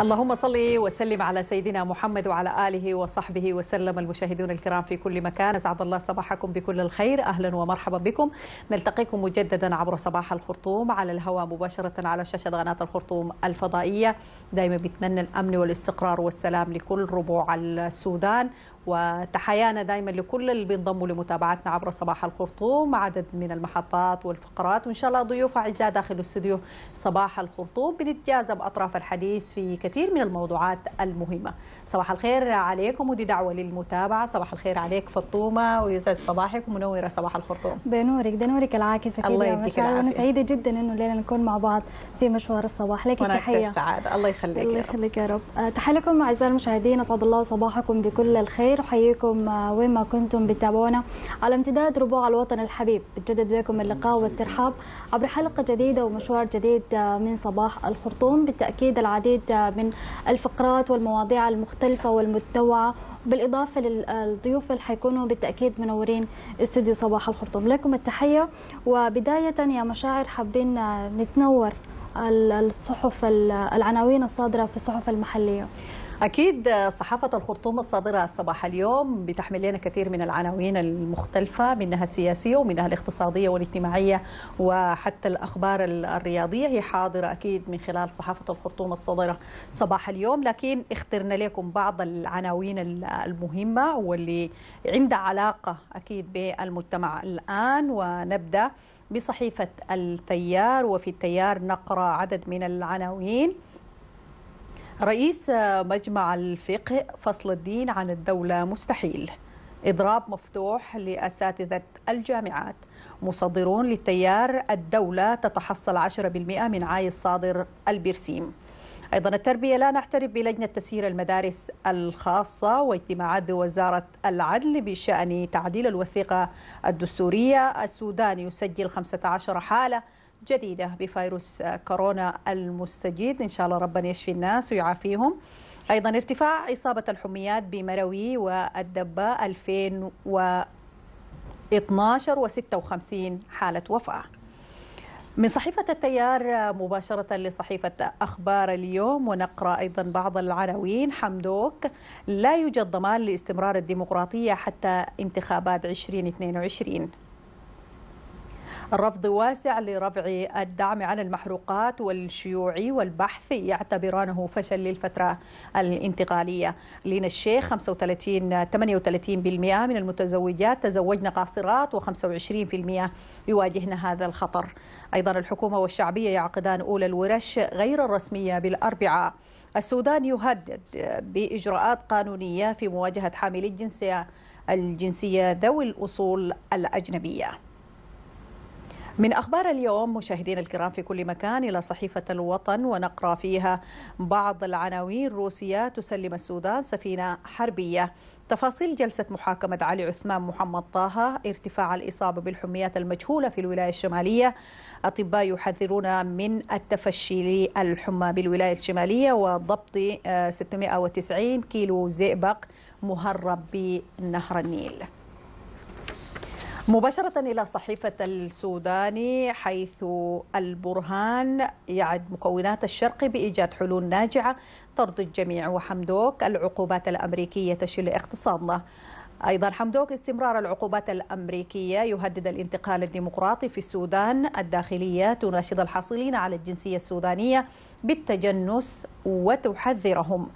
اللهم صل وسلم على سيدنا محمد وعلى آله وصحبه وسلم المشاهدون الكرام في كل مكان أسعد الله صباحكم بكل الخير أهلا ومرحبا بكم نلتقيكم مجددا عبر صباح الخرطوم على الهواء مباشرة على شاشة قناة الخرطوم الفضائية دائما بيتمنى الأمن والاستقرار والسلام لكل ربوع السودان وتحيانا دائما لكل اللي بينضموا لمتابعتنا عبر صباح الخرطوم عدد من المحطات والفقرات وان شاء الله ضيوف اعزاء داخل استوديو صباح الخرطوم بنتجاذب اطراف الحديث في كثير من الموضوعات المهمه صباح الخير عليكم ودي دعوه للمتابعه صباح الخير عليك فطومه ويسعد صباحك ومنوره صباح الخرطوم بنورك بنورك العاكسه الله يديك العافيه انا سعيده جدا انه الليله نكون مع بعض في مشوار الصباح لك تحيه سعاده الله يخليك الله يخليك يا رب, رب. أه، تحيه لكم اعزائي المشاهدين اسعد الله صباحكم بكل الخير الخير وحييكم آه، وين ما كنتم بتابعونا على امتداد ربوع الوطن الحبيب بتجدد لكم اللقاء والترحاب عبر حلقة جديدة ومشوار جديد آه، من صباح الخرطوم بالتأكيد العديد آه، من الفقرات والمواضيع المختلفة والمتنوعة بالإضافة للضيوف اللي حيكونوا بالتأكيد منورين استوديو صباح الخرطوم لكم التحية وبداية يا مشاعر حابين نتنور الصحف العناوين الصادرة في الصحف المحلية أكيد صحافة الخرطوم الصادرة صباح اليوم بتحمل لنا كثير من العناوين المختلفة منها السياسية ومنها الاقتصادية والاجتماعية وحتى الأخبار الرياضية هي حاضرة أكيد من خلال صحافة الخرطوم الصادرة صباح اليوم لكن اخترنا لكم بعض العناوين المهمة واللي عندها علاقة أكيد بالمجتمع الآن ونبدأ بصحيفة التيار وفي التيار نقرأ عدد من العناوين رئيس مجمع الفقه فصل الدين عن الدولة مستحيل إضراب مفتوح لأساتذة الجامعات مصدرون للتيار الدولة تتحصل 10% من عاي الصادر البرسيم أيضا التربية لا نعترف بلجنة تسيير المدارس الخاصة واجتماعات بوزارة العدل بشأن تعديل الوثيقة الدستورية السودان يسجل 15 حالة جديدة بفيروس كورونا المستجد إن شاء الله ربنا يشفي الناس ويعافيهم أيضا ارتفاع إصابة الحميات بمروي والدبة 2012 و56 حالة وفاة من صحيفة التيار مباشرة لصحيفة أخبار اليوم ونقرأ أيضا بعض العناوين حمدوك لا يوجد ضمان لاستمرار الديمقراطية حتى انتخابات 2022 الرفض واسع لرفع الدعم عن المحروقات والشيوعي والبحث يعتبرانه فشل للفترة الانتقالية لين الشيخ 35 38% من المتزوجات تزوجن قاصرات و25% يواجهن هذا الخطر أيضا الحكومة والشعبية يعقدان أولى الورش غير الرسمية بالأربعاء السودان يهدد بإجراءات قانونية في مواجهة حاملي الجنسية الجنسية ذوي الأصول الأجنبية من أخبار اليوم مشاهدين الكرام في كل مكان إلى صحيفة الوطن ونقرأ فيها بعض العناوين روسيا تسلم السودان سفينة حربية تفاصيل جلسة محاكمة علي عثمان محمد طه ارتفاع الإصابة بالحميات المجهولة في الولاية الشمالية أطباء يحذرون من التفشي للحمى بالولاية الشمالية وضبط 690 آه، كيلو زئبق مهرب بنهر النيل مباشرة إلى صحيفة السوداني حيث البرهان يعد مكونات الشرق بإيجاد حلول ناجعة ترضي الجميع وحمدوك العقوبات الأمريكية تشل اقتصادنا أيضا حمدوك استمرار العقوبات الأمريكية يهدد الانتقال الديمقراطي في السودان الداخلية تناشد الحاصلين على الجنسية السودانية بالتجنس وتحذرهم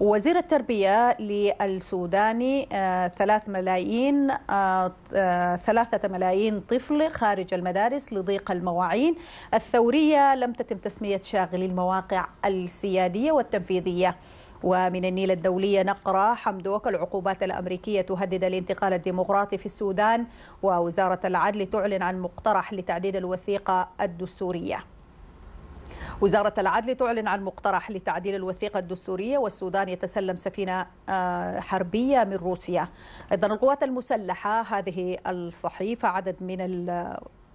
وزير التربية للسوداني آه، ثلاث ملايين آه، آه، ثلاثة ملايين طفل خارج المدارس لضيق المواعين الثورية لم تتم تسمية شاغلي المواقع السيادية والتنفيذية ومن النيل الدولي نقرة حمدوك العقوبات الأمريكية تهدد الانتقال الديمقراطي في السودان ووزارة العدل تعلن عن مقترح لتعديل الوثيقة الدستورية وزارة العدل تعلن عن مقترح لتعديل الوثيقة الدستورية والسودان يتسلم سفينة آه، حربية من روسيا أيضا القوات المسلحة هذه الصحيفة عدد من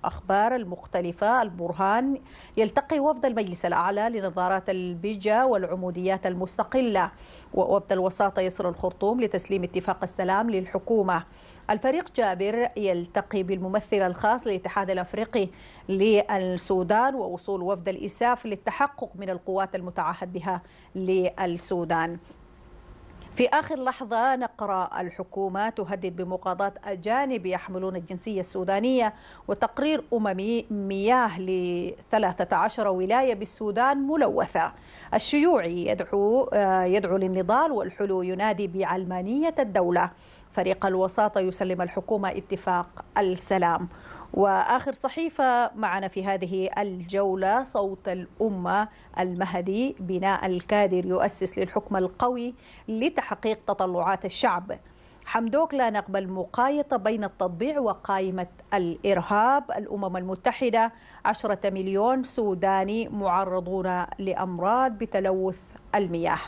الأخبار المختلفة البرهان يلتقي وفد المجلس الأعلى لنظارات البيجا والعموديات المستقلة ووفد الوساطة يصل الخرطوم لتسليم اتفاق السلام للحكومة الفريق جابر يلتقي بالممثل الخاص للاتحاد الأفريقي للسودان ووصول وفد الإساف للتحقق من القوات المتعهد بها للسودان في آخر لحظة نقرأ الحكومة تهدد بمقاضاة أجانب يحملون الجنسية السودانية وتقرير أممي مياه ل 13 ولاية بالسودان ملوثة الشيوعي يدعو, آه، يدعو للنضال والحلو ينادي بعلمانية الدولة فريق الوساطة يسلم الحكومة اتفاق السلام وآخر صحيفة معنا في هذه الجولة صوت الأمة المهدي بناء الكادر يؤسس للحكم القوي لتحقيق تطلعات الشعب حمدوك لا نقبل مقايضة بين التطبيع وقائمة الإرهاب الأمم المتحدة عشرة مليون سوداني معرضون لأمراض بتلوث المياه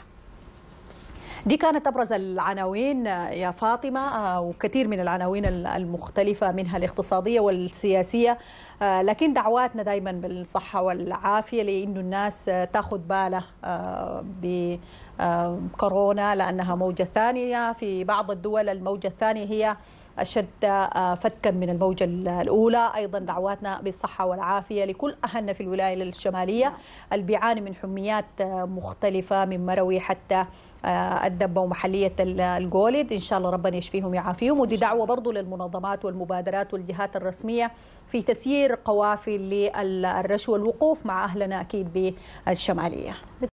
دي كانت أبرز العناوين آه، يا فاطمة آه، وكثير من العناوين المختلفة منها الاقتصادية والسياسية آه، لكن دعواتنا دائما بالصحة والعافية لأنه الناس تاخذ بالها آه، كورونا لأنها موجة ثانية في بعض الدول الموجة الثانية هي أشد آه، فتكا من الموجة الأولى أيضا دعواتنا بالصحة والعافية لكل أهلنا في الولاية الشمالية اللي بيعاني من حميات آه، مختلفة من مروي حتى الدبة ومحلية الجولد إن شاء الله ربنا يشفيهم ويعافيهم ودي دعوة برضه للمنظمات والمبادرات والجهات الرسمية في تسيير قوافل للرشوة الوقوف مع أهلنا أكيد بالشمالية